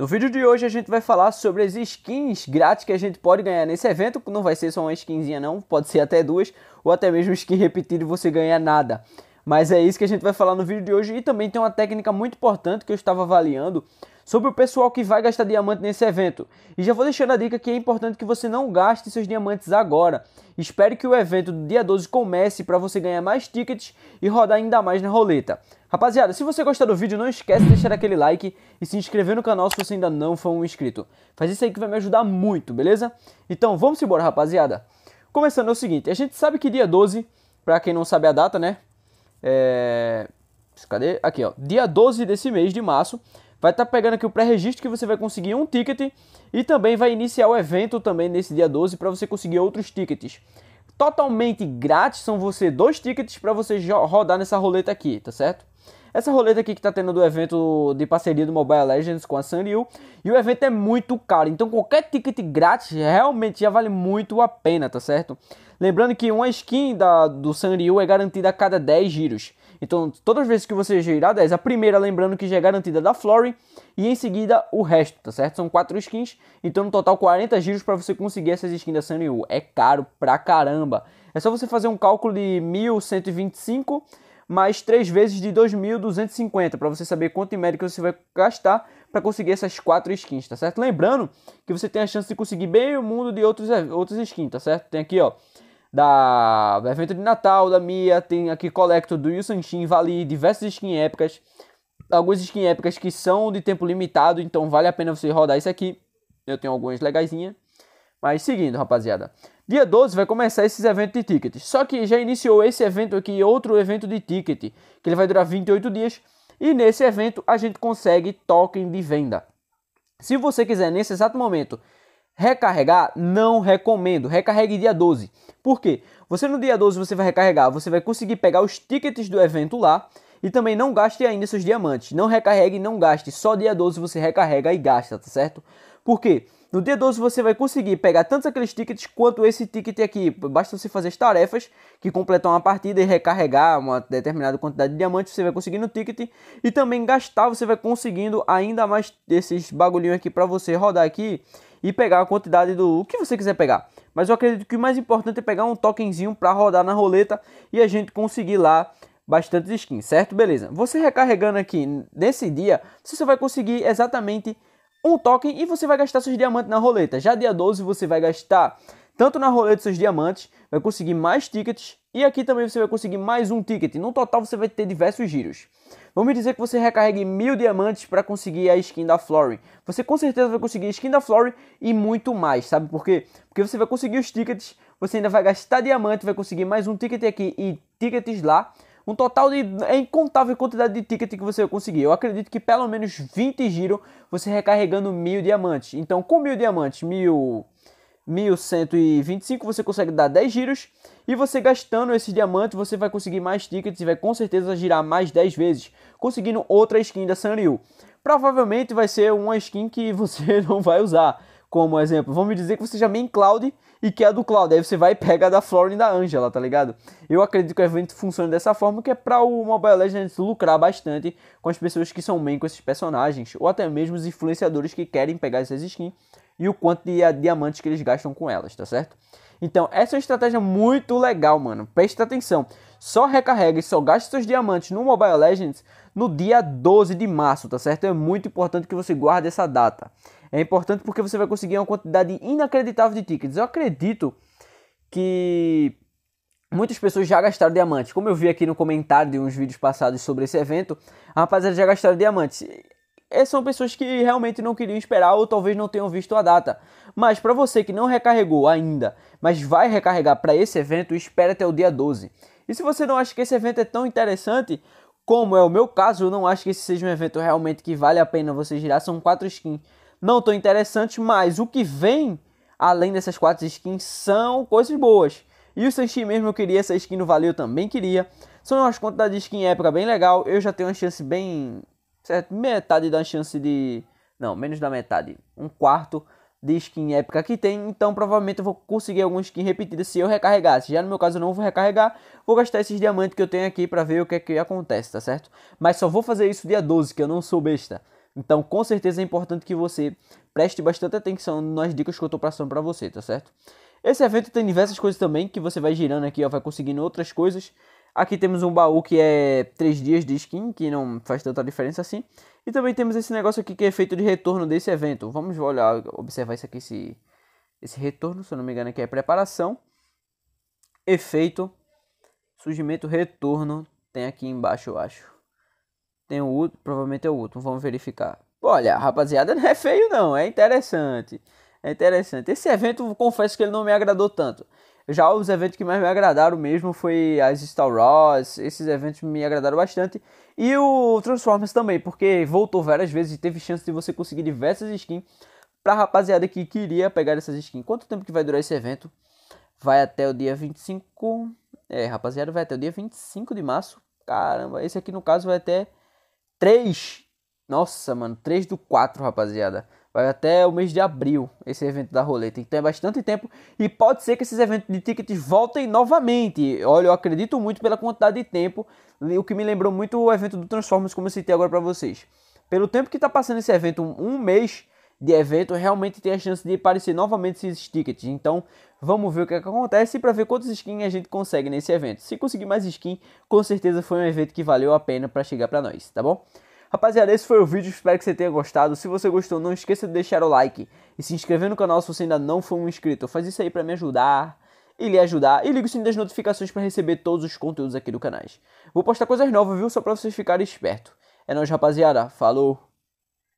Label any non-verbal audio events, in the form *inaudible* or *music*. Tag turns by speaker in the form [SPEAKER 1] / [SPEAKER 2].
[SPEAKER 1] No vídeo de hoje a gente vai falar sobre as skins grátis que a gente pode ganhar nesse evento. Não vai ser só uma skinzinha não, pode ser até duas, ou até mesmo skin repetida e você ganhar nada. Mas é isso que a gente vai falar no vídeo de hoje e também tem uma técnica muito importante que eu estava avaliando sobre o pessoal que vai gastar diamante nesse evento. E já vou deixando a dica que é importante que você não gaste seus diamantes agora. Espere que o evento do dia 12 comece para você ganhar mais tickets e rodar ainda mais na roleta. Rapaziada, se você gostar do vídeo, não esquece de deixar aquele like e se inscrever no canal se você ainda não for um inscrito. Faz isso aí que vai me ajudar muito, beleza? Então vamos embora, rapaziada. Começando é o seguinte, a gente sabe que dia 12, para quem não sabe a data, né? É... Cadê? Aqui, ó. Dia 12 desse mês de março, vai estar tá pegando aqui o pré-registro que você vai conseguir um ticket e também vai iniciar o evento também nesse dia 12 para você conseguir outros tickets. Totalmente grátis são você dois tickets para você rodar nessa roleta aqui, tá certo? Essa roleta aqui que tá tendo do evento de parceria do Mobile Legends com a Sanrio. E o evento é muito caro. Então qualquer ticket grátis realmente já vale muito a pena, tá certo? Lembrando que uma skin da, do Sanrio é garantida a cada 10 giros. Então, todas as vezes que você girar 10, a primeira, lembrando que já é garantida da Florin, e em seguida o resto, tá certo? São 4 skins, então no total 40 giros para você conseguir essas skins da Sanyu. É caro pra caramba. É só você fazer um cálculo de 1125 mais 3 vezes de 2.250 para você saber quanto em média que você vai gastar para conseguir essas 4 skins, tá certo? Lembrando que você tem a chance de conseguir bem o mundo de outros, outros skins, tá certo? Tem aqui, ó, da, evento de Natal da Mia, tem aqui Collector do Wilson Chin, vale diversas skins épicas, algumas skins épicas que são de tempo limitado, então vale a pena você rodar isso aqui. Eu tenho algumas legaisinhas. Mas seguindo, rapaziada. Dia 12 vai começar esses eventos de tickets. Só que já iniciou esse evento aqui outro evento de ticket, que ele vai durar 28 dias. E nesse evento a gente consegue token de venda. Se você quiser nesse exato momento recarregar, não recomendo. Recarregue dia 12. Por quê? Você no dia 12 você vai recarregar, você vai conseguir pegar os tickets do evento lá e também não gaste ainda seus diamantes. Não recarregue e não gaste. Só dia 12 você recarrega e gasta, tá certo? Por quê? No dia 12 você vai conseguir pegar tantos aqueles tickets quanto esse ticket aqui. Basta você fazer as tarefas que completam uma partida e recarregar uma determinada quantidade de diamantes, você vai conseguindo o ticket. E também gastar, você vai conseguindo ainda mais esses bagulhinhos aqui para você rodar aqui e pegar a quantidade do o que você quiser pegar. Mas eu acredito que o mais importante é pegar um tokenzinho para rodar na roleta e a gente conseguir lá bastantes skins, certo? Beleza. Você recarregando aqui nesse dia, você vai conseguir exatamente um token e você vai gastar seus diamantes na roleta. Já dia 12 você vai gastar tanto na roleta dos seus diamantes, vai conseguir mais tickets e aqui também você vai conseguir mais um ticket. No total você vai ter diversos giros. Vamos dizer que você recarregue mil diamantes para conseguir a skin da Flory. Você com certeza vai conseguir a skin da Flory e muito mais, sabe por quê? Porque você vai conseguir os tickets, você ainda vai gastar diamante, vai conseguir mais um ticket aqui e tickets lá. Um total de é incontável quantidade de ticket que você vai conseguir. Eu acredito que pelo menos 20 giros você recarregando mil diamantes. Então com mil diamantes, mil 1125, você consegue dar 10 giros. E você gastando esses diamantes, você vai conseguir mais tickets e vai com certeza girar mais 10 vezes, conseguindo outra skin da Sanrio. Provavelmente vai ser uma skin que *laughs* você não vai usar. Como exemplo, vamos dizer que você já main cloud e que é a do Cloud. Aí você vai e pega a da Florin e da Angela, tá ligado? Eu acredito que o evento funciona dessa forma, que é pra o Mobile Legends lucrar bastante com as pessoas que são main com esses personagens, ou até mesmo os influenciadores que querem pegar essas skins e o quanto de eh, diamantes que eles gastam com elas, tá certo? Então, essa é uma estratégia muito legal, mano. Presta atenção. Só recarrega e só gasta seus diamantes no Mobile Legends no dia 12 de março, tá certo? É muito importante que você guarde essa data. É importante porque você vai conseguir uma quantidade inacreditável de tickets. Eu acredito que muitas pessoas já gastaram diamantes. Como eu vi aqui no comentário de uns vídeos passados sobre esse evento, a rapaziada já gastaram diamantes. Essas são pessoas que realmente não queriam esperar ou talvez não tenham visto a data. Mas para você que não recarregou ainda, mas vai recarregar para esse evento, espera até o dia 12. E se você não acha que esse evento é tão interessante, como é o meu caso, eu não acho que esse seja um evento realmente que vale a pena você girar. São quatro skins. Não tão interessantes. mas o que vem além dessas quatro skins são coisas boas. E o Sanchi mesmo eu queria, essa skin no Valeu também queria. São umas quantidades de skin época bem legal. Eu já tenho uma chance bem. Certo? Metade da chance de. Não, menos da metade. Um quarto de skin épica que tem, então provavelmente eu vou conseguir alguma skin repetida se eu recarregar. Se já no meu caso eu não vou recarregar, vou gastar esses diamantes que eu tenho aqui para ver o que é que acontece, tá certo? Mas só vou fazer isso dia 12, que eu não sou besta. Então, com certeza é importante que você preste bastante atenção nas dicas que eu estou passando para você, tá certo? Esse evento tem diversas coisas também que você vai girando aqui, ó, vai conseguindo outras coisas Aqui temos um baú que é 3 dias de skin, que não faz tanta diferença assim. E também temos esse negócio aqui que é efeito de retorno desse evento. Vamos olhar, observar isso aqui, esse, esse retorno, se eu não me engano, que é preparação, efeito, surgimento, retorno. Tem aqui embaixo, eu acho. Tem o provavelmente é o último, vamos verificar. Olha, rapaziada, *laughs* não é feio não, é interessante. É interessante. Esse evento, confesso que ele não me agradou tanto. Já os eventos que mais me agradaram mesmo foi as Star Wars, esses eventos me agradaram bastante. E o Transformers também, porque voltou várias vezes e teve chance de você conseguir diversas skins pra rapaziada que queria pegar essas skins. Quanto tempo que vai durar esse evento? Vai até o dia 25. É, rapaziada, vai até o dia 25 de março. Caramba, esse aqui no caso vai até 3. Nossa, mano, 3 do 4, rapaziada. Vai até o mês de abril esse evento da roleta. Então é bastante tempo e pode ser que esses eventos de tickets voltem novamente. Olha, eu acredito muito pela quantidade de tempo, o que me lembrou muito o evento do Transformers, como eu citei agora para vocês. Pelo tempo que está passando esse evento, um mês de evento, realmente tem a chance de aparecer novamente esses tickets. Então vamos ver o que, é que acontece para ver quantas skins a gente consegue nesse evento. Se conseguir mais skin, com certeza foi um evento que valeu a pena para chegar para nós, tá bom? Rapaziada, esse foi o vídeo, espero que você tenha gostado. Se você gostou, não esqueça de deixar o like e se inscrever no canal se você ainda não for um inscrito. Faz isso aí para me ajudar e lhe ajudar. E liga o sininho das notificações para receber todos os conteúdos aqui do canal. Vou postar coisas novas, viu? Só para vocês ficarem espertos. É nóis, rapaziada. Falou!